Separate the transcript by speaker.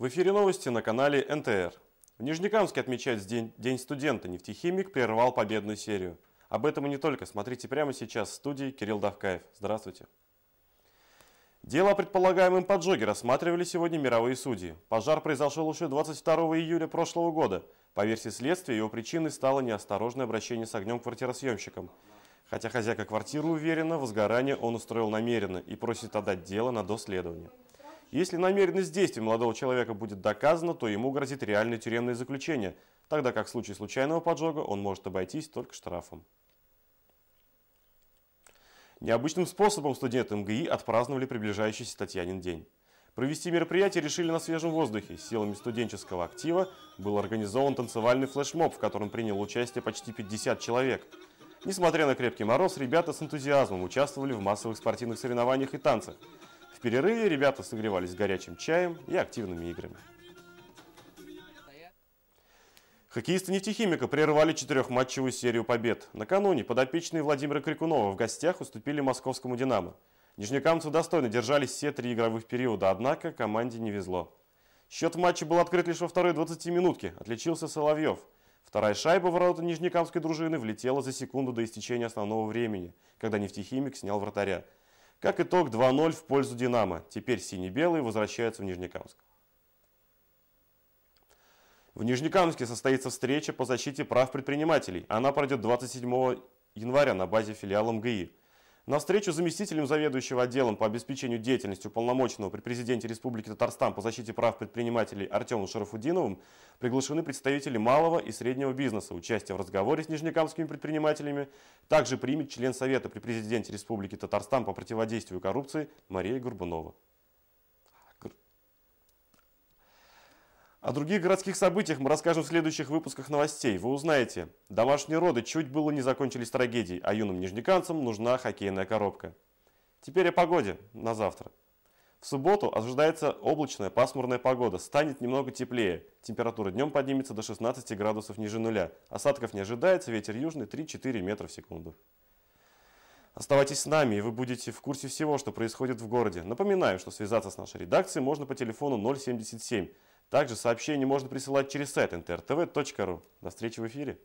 Speaker 1: В эфире новости на канале НТР. В Нижнекамске отмечать День, День студента. Нефтехимик прервал победную серию. Об этом и не только. Смотрите прямо сейчас в студии Кирилл Давкаев. Здравствуйте. Дело о предполагаемом поджоге рассматривали сегодня мировые судьи. Пожар произошел уже 22 июля прошлого года. По версии следствия, его причиной стало неосторожное обращение с огнем квартиросъемщиком. Хотя хозяйка квартиры уверена, возгорание он устроил намеренно и просит отдать дело на доследование. Если намеренность действий молодого человека будет доказана, то ему грозит реальное тюремное заключение, тогда как в случае случайного поджога он может обойтись только штрафом. Необычным способом студенты МГИ отпраздновали приближающийся Татьянин день. Провести мероприятие решили на свежем воздухе. Силами студенческого актива был организован танцевальный флешмоб, в котором приняло участие почти 50 человек. Несмотря на крепкий мороз, ребята с энтузиазмом участвовали в массовых спортивных соревнованиях и танцах – в перерыве ребята согревались горячим чаем и активными играми. Хоккеисты «Нефтехимика» прервали четырехматчевую серию побед. Накануне подопечные Владимира Крикунова в гостях уступили московскому «Динамо». Нижнекамцы достойно держались все три игровых периода, однако команде не везло. Счет в матче был открыт лишь во второй 20 минутке, отличился Соловьев. Вторая шайба в ворота нижнекамской дружины влетела за секунду до истечения основного времени, когда нефтехимик снял вратаря – как итог 2-0 в пользу «Динамо». Теперь сине-белые возвращаются в Нижнекамск. В Нижнекамске состоится встреча по защите прав предпринимателей. Она пройдет 27 января на базе филиала МГИ. На встречу заместителем заведующего отделом по обеспечению деятельности уполномоченного при президенте Республики Татарстан по защите прав предпринимателей Артемом Шарафудиновым приглашены представители малого и среднего бизнеса. Участие в разговоре с нижнекамскими предпринимателями также примет член Совета при президенте Республики Татарстан по противодействию коррупции Мария Горбунова. О других городских событиях мы расскажем в следующих выпусках новостей. Вы узнаете. Домашние роды чуть было не закончились трагедией, а юным нижнекамцам нужна хоккейная коробка. Теперь о погоде на завтра. В субботу ожидается облачная пасмурная погода, станет немного теплее. Температура днем поднимется до 16 градусов ниже нуля. Осадков не ожидается, ветер южный 3-4 метра в секунду. Оставайтесь с нами, и вы будете в курсе всего, что происходит в городе. Напоминаю, что связаться с нашей редакцией можно по телефону 077 также сообщения можно присылать через сайт ntrtv.ru. До встречи в эфире!